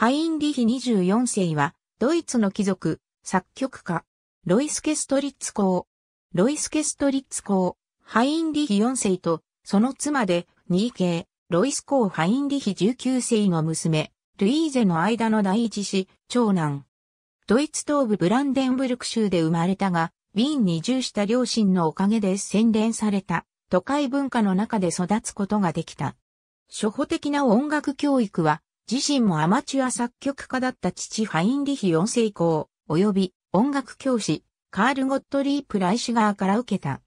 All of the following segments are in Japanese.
ハインリヒ24世は、ドイツの貴族、作曲家、ロイス・ケストリッツ公。ロイス・ケストリッツ公、ハインリヒ4世と、その妻で、ニーケー、ロイス公ハインリヒ19世の娘、ルイーゼの間の第一子、長男。ドイツ東部ブランデンブルク州で生まれたが、ウィーンに移住した両親のおかげで洗練された、都会文化の中で育つことができた。初歩的な音楽教育は、自身もアマチュア作曲家だった父ハインリヒ4世以降、及び音楽教師、カール・ゴットリープ・ライシュガーから受けた。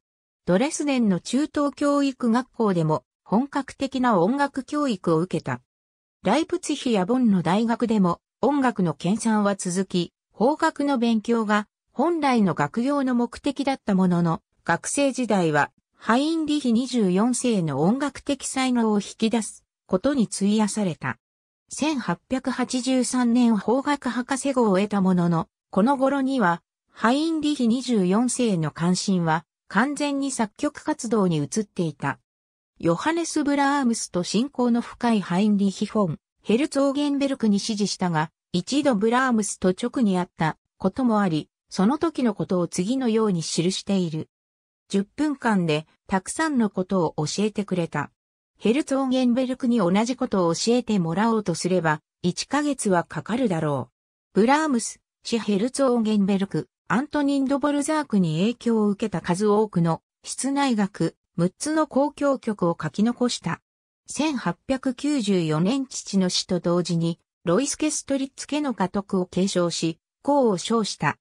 ドレスデンの中等教育学校でも本格的な音楽教育を受けた。ライプツヒやボンの大学でも音楽の研鑽は続き、法学の勉強が本来の学業の目的だったものの、学生時代はハインリヒ24世の音楽的才能を引き出すことに費やされた。1883年法学博士号を得たものの、この頃には、ハインリヒ24世の関心は、完全に作曲活動に移っていた。ヨハネス・ブラームスと親交の深いハインリヒ・フォン、ヘルツオーゲンベルクに指示したが、一度ブラームスと直に会ったこともあり、その時のことを次のように記している。10分間でたくさんのことを教えてくれた。ヘルツォーゲンベルクに同じことを教えてもらおうとすれば、1ヶ月はかかるだろう。ブラームス、シヘルツォーゲンベルク、アントニン・ド・ボルザークに影響を受けた数多くの室内楽、6つの公共曲を書き残した。1894年父の死と同時に、ロイスケ・ストリッツ家の家督を継承し、功を称した。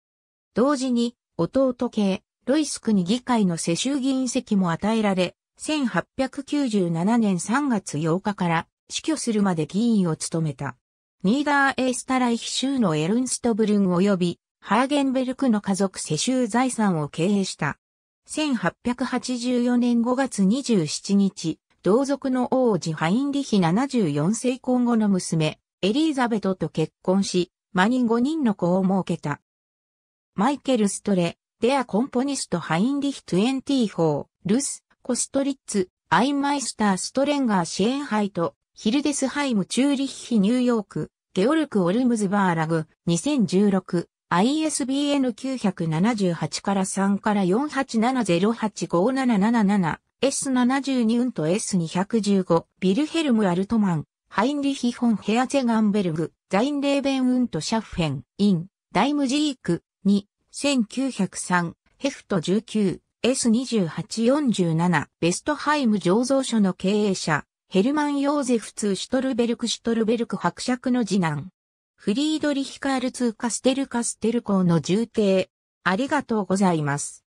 同時に、弟系、ロイスクに議会の世襲議員席も与えられ、1897年3月8日から死去するまで議員を務めた。ニーダーエースタライヒ州のエルンストブルン及びハーゲンベルクの家族世襲財産を経営した。1884年5月27日、同族の王子ハインリヒ74世婚後の娘、エリーザベトと結婚し、ニに5人の子を設けた。マイケル・ストレ、デア・コンポニスト・ハインリヒ24、ルス、コストリッツ、アインマイスター・ストレンガー・シェーンハイト、ヒルデスハイム・チューリッヒ・ニューヨーク、ゲオルク・オルムズバーラグ、2016、ISBN 978から3から4 8 7 0 8 5 7 7 7 S72 ンと S215 ビルヘルム・アルトマンハインリヒ・フォン・ヘアゼガンベルグザインレーベン・ウント・シャッフェン・インダイムジーク2 1903ヘフト19 S2847 ベストハイム醸造所の経営者、ヘルマン・ヨーゼフ・ツー・シュトルベルク・シュトルベルク伯爵の次男。フリードリヒ・カール・ツー・カステル・カステルーの重帝。ありがとうございます。